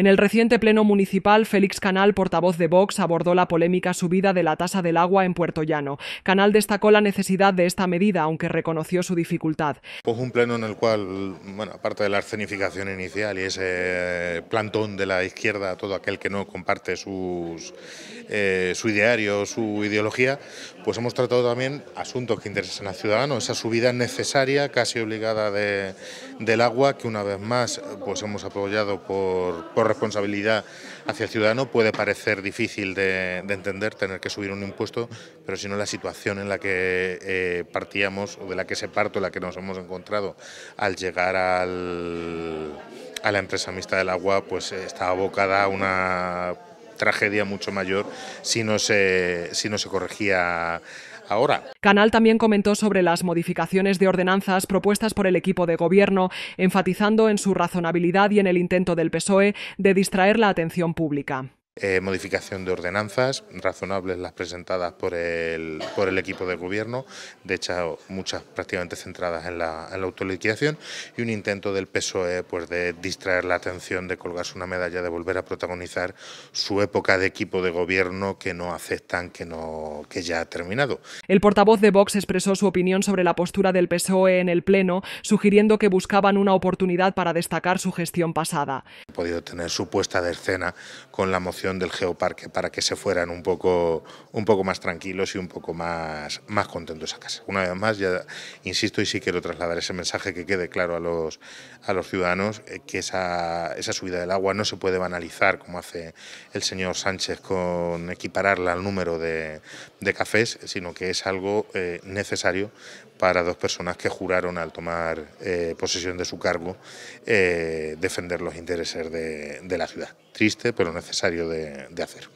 En el reciente pleno municipal, Félix Canal, portavoz de Vox, abordó la polémica subida de la tasa del agua en Puerto Llano. Canal destacó la necesidad de esta medida, aunque reconoció su dificultad. Pues un pleno en el cual, bueno, aparte de la escenificación inicial y ese plantón de la izquierda, todo aquel que no comparte sus, eh, su ideario, su ideología, pues hemos tratado también asuntos que interesan al ciudadano, esa subida necesaria, casi obligada de, del agua, que una vez más pues hemos apoyado por, por responsabilidad hacia el ciudadano puede parecer difícil de, entender, tener que subir un impuesto, pero si no la situación en la que eh, partíamos o de la que se parto, la que nos hemos encontrado al llegar al, a la empresa mixta del agua, pues eh, estaba abocada a una tragedia mucho mayor si no se, si no se corregía ahora. Canal también comentó sobre las modificaciones de ordenanzas propuestas por el equipo de gobierno, enfatizando en su razonabilidad y en el intento del PSOE de distraer la atención pública. Eh, modificación de ordenanzas, razonables las presentadas por el, por el equipo de gobierno, de hecho muchas prácticamente centradas en la, en autoliquidación, y un intento del PSOE pues, de distraer la atención, de colgarse una medalla, de volver a protagonizar su época de equipo de gobierno que no aceptan, que, no, que ya ha terminado. El portavoz de Vox expresó su opinión sobre la postura del PSOE en el Pleno, sugiriendo que buscaban una oportunidad para destacar su gestión pasada. podido tener su de escena con la moción del geoparque para que se fueran un poco, un poco más tranquilos y un poco más, más contentos a casa. Una vez más, ya insisto y sí quiero trasladar ese mensaje que quede claro a los, a los ciudadanos, eh, que esa, subida del agua no se puede banalizar como hace el señor Sánchez con equipararla al número de, de cafés, sino que es algo eh, necesario para dos personas que juraron al tomar eh, posesión de su cargo defender los intereses de la ciudad. Triste, pero necesario de, hacer.